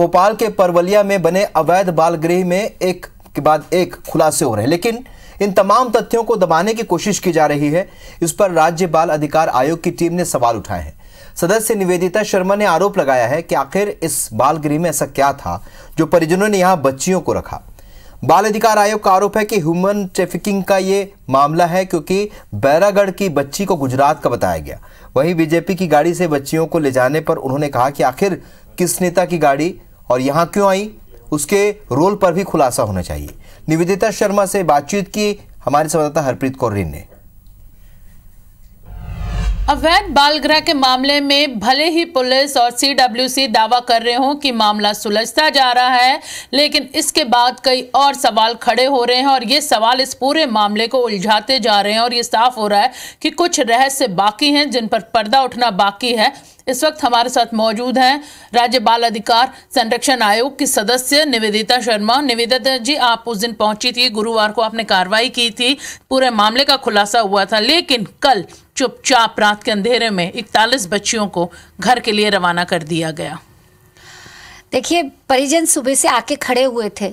भोपाल के परवलिया में बने अवैध बाल गृह में एक के बाद एक खुलासे हो रहे हैं लेकिन इन तमाम तथ्यों को दबाने की कोशिश की जा रही है इस पर राज्य बाल अधिकार आयोग की टीम ने सवाल उठाए हैं सदस्य निवेदिता शर्मा ने आरोप लगाया है कि आखिर इस बाल गृह में ऐसा क्या था जो परिजनों ने यहाँ बच्चियों को रखा बाल अधिकार आयोग का आरोप है कि ह्यूमन ट्रैफिकिंग का ये मामला है क्योंकि बैरागढ़ की बच्ची को गुजरात का बताया गया वहीं बीजेपी की गाड़ी से बच्चियों को ले जाने पर उन्होंने कहा कि आखिर किस नेता की गाड़ी और यहाँ क्यों आई उसके रोल पर भी खुलासा होना चाहिए निवेदिता शर्मा से बातचीत की हमारे संवाददाता हरप्रीत कौर ने अवैध बालगृह के मामले में भले ही पुलिस और सीडब्ल्यूसी दावा कर रहे हों कि मामला सुलझता जा रहा है लेकिन इसके बाद कई और सवाल खड़े हो रहे हैं और ये सवाल इस पूरे मामले को उलझाते जा रहे हैं और ये साफ हो रहा है कि कुछ रहस्य बाकी हैं जिन पर पर्दा उठना बाकी है इस वक्त हमारे साथ मौजूद हैं राज्य बाल अधिकार संरक्षण आयोग की सदस्य निवेदिता शर्मा निवेदिता जी आप उस दिन पहुंची थी गुरुवार को आपने कार्रवाई की थी पूरे मामले का खुलासा हुआ था लेकिन कल चुपचाप रात के अंधेरे में इकतालीस बच्चियों को घर के लिए रवाना कर दिया गया देखिए परिजन सुबह से आके खड़े हुए थे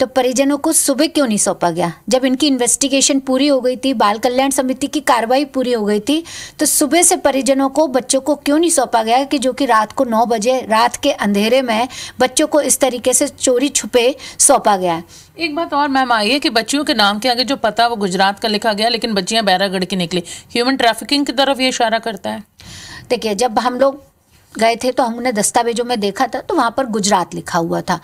तो परिजनों को सुबह क्यों नहीं सौंपा गया जब इनकी इन्वेस्टिगेशन पूरी हो गई थी बाल कल्याण समिति की कार्रवाई पूरी हो गई थी तो सुबह से परिजनों को बच्चों को क्यों नहीं सौंपा गया कि जो कि रात को नौ बजे रात के अंधेरे में बच्चों को इस तरीके से चोरी छुपे सौंपा गया एक बात और मैम आई है कि बच्चियों के नाम के आगे जो पता वो गुजरात का लिखा गया लेकिन बच्चियाँ बैरागढ़ की निकली ह्यूमन ट्रैफिकिंग की तरफ ये इशारा करता है देखिए जब हम लोग गए थे तो हमने दस्तावेजों में देखा था तो वहाँ पर गुजरात लिखा हुआ था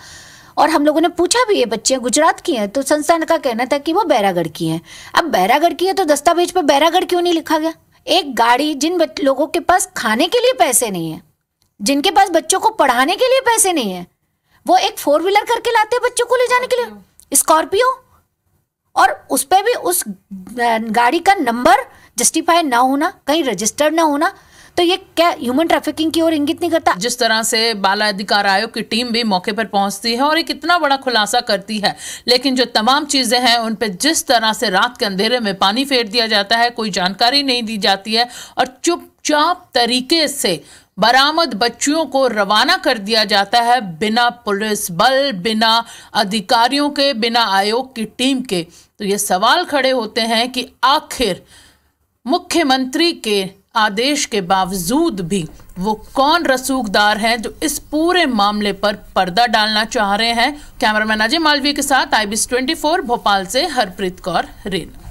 और हम लोगों ने पूछा भी ये बच्चे गुजरात की हैं तो संस्थान का कहना था कि वो बैरागढ़ की हैं अब बैरागढ़ की है तो दस्तावेज पर बैरागढ़ क्यों नहीं लिखा गया एक गाड़ी जिन लोगों के पास खाने के लिए पैसे नहीं है जिनके पास बच्चों को पढ़ाने के लिए पैसे नहीं है वो एक फोर व्हीलर करके लाते हैं बच्चों को ले जाने के लिए स्कॉर्पियो और उस पर भी उस गाड़ी का नंबर जस्टिफाई ना होना कहीं रजिस्टर्ड ना होना तो ये क्या ह्यूमन ट्रैफिकिंग की ओर इंगित नहीं करता जिस तरह से बाल अधिकार आयोग की टीम भी मौके पर पहुंचती है और एक इतना बड़ा खुलासा करती है लेकिन जो तमाम चीजें हैं उन पर जिस तरह से रात के अंधेरे में पानी फेर दिया जाता है कोई जानकारी नहीं दी जाती है और चुपचाप तरीके से बरामद बच्चियों को रवाना कर दिया जाता है बिना पुलिस बल बिना अधिकारियों के बिना आयोग की टीम के तो ये सवाल खड़े होते हैं कि आखिर मुख्यमंत्री के आदेश के बावजूद भी वो कौन रसूखदार हैं जो इस पूरे मामले पर पर्दा डालना चाह रहे हैं कैमरामैन अजय मालवीय के साथ आईबीस 24 भोपाल से हरप्रीत कौर रेना